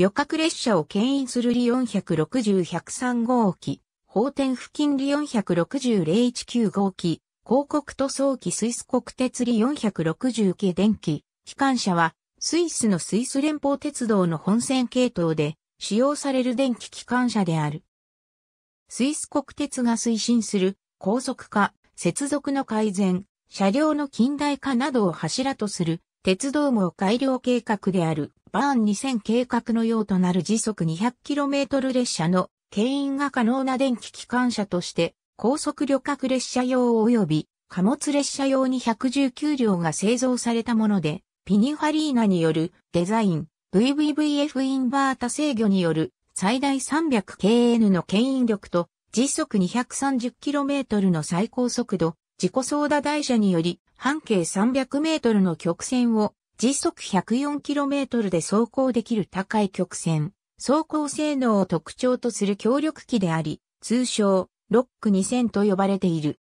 旅客列車を牽引するリ460-103号機、法典付近リ460-019号機、広告塗装機スイス国鉄リ460系電気、機関車は、スイスのスイス連邦鉄道の本線系統で、使用される電気機関車である。スイス国鉄が推進する高速化、接続の改善、車両の近代化などを柱とする鉄道網改良計画であるバーン2000計画のようとなる時速 200km 列車の牽引が可能な電気機関車として高速旅客列車用及び貨物列車用に119両が製造されたもので、ピニファリーナによるデザイン、VVVF インバータ制御による最大 300kN の牽引力と時速 230km の最高速度、自己操舵台車により、半径300メートルの曲線を時速1 0 4トルで走行できる高い曲線、走行性能を特徴とする強力機であり、通称、ロック2000と呼ばれている。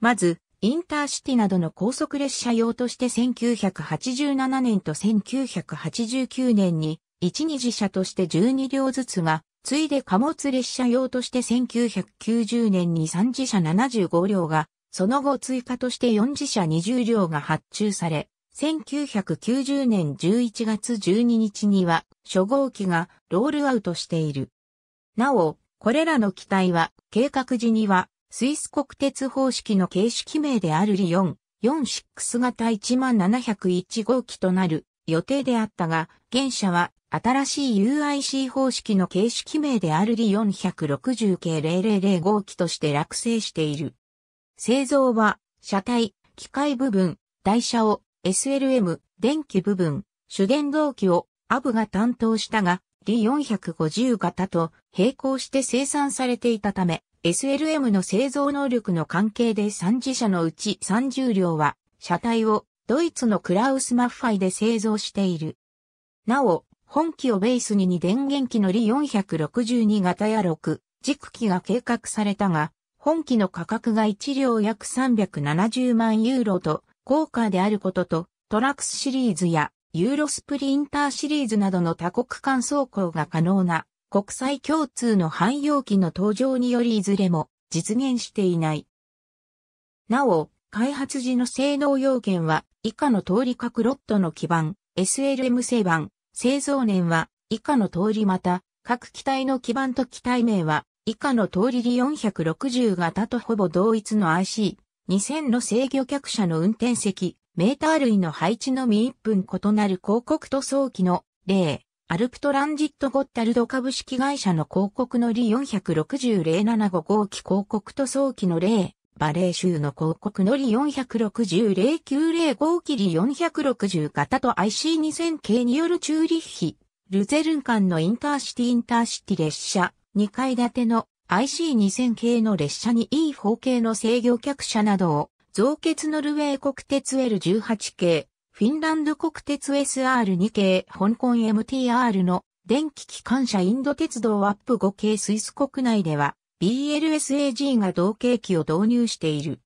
まず、インターシティなどの高速列車用として1987年と1989年に、一二次車として12両ずつが、ついで貨物列車用として1990年に3次車75両がその後追加として4次車20両が発注され、1990年11月12日には初号機がロールアウトしている。なお、これらの機体は計画時にはスイス国鉄方式の形式名であるリ4、46型1 7 0 1号機となる予定であったが、現社は新しい UIC 方式の形式名であるリ460系0005機として落成している。製造は、車体、機械部分、台車を SLM、電気部分、主電動機をアブが担当したが、D450 型と並行して生産されていたため、SLM の製造能力の関係で3次社のうち30両は、車体をドイツのクラウス・マッファイで製造している。なお、本機をベースに2電源機のリ462型や6軸機が計画されたが、本機の価格が1両約370万ユーロと高価であることと、トラックスシリーズやユーロスプリンターシリーズなどの多国間走行が可能な国際共通の汎用機の登場によりいずれも実現していない。なお、開発時の性能要件は以下の通り各ロットの基盤 SLM 版、製造年は以下の通りまた各機体の基盤と機体名は以下の通りリ460型とほぼ同一の IC2000 の制御客車の運転席、メーター類の配置のみ1分異なる広告塗装機の例、アルプトランジットゴッタルド株式会社の広告のリ460 0 7 5号機広告塗装機の例、バレー州の広告のリ460 0 9 0号機リ460型と IC2000 系によるチューリッヒ、ルゼルン間のインターシティインターシティ列車、2階建ての IC2000 系の列車に E4 系の制御客車などを、増結ノルウェー国鉄 L18 系、フィンランド国鉄 SR2 系、香港 MTR の電気機関車インド鉄道アップ5系スイス国内では BLSAG が同系機を導入している。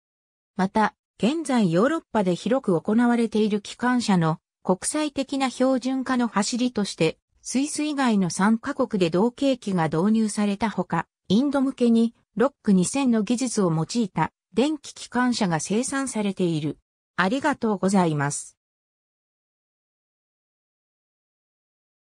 また、現在ヨーロッパで広く行われている機関車の国際的な標準化の走りとしてスイス以外の3カ国で同型機が導入されたほか、インド向けにロック2000の技術を用いた電気機関車が生産されている。ありがとうございます。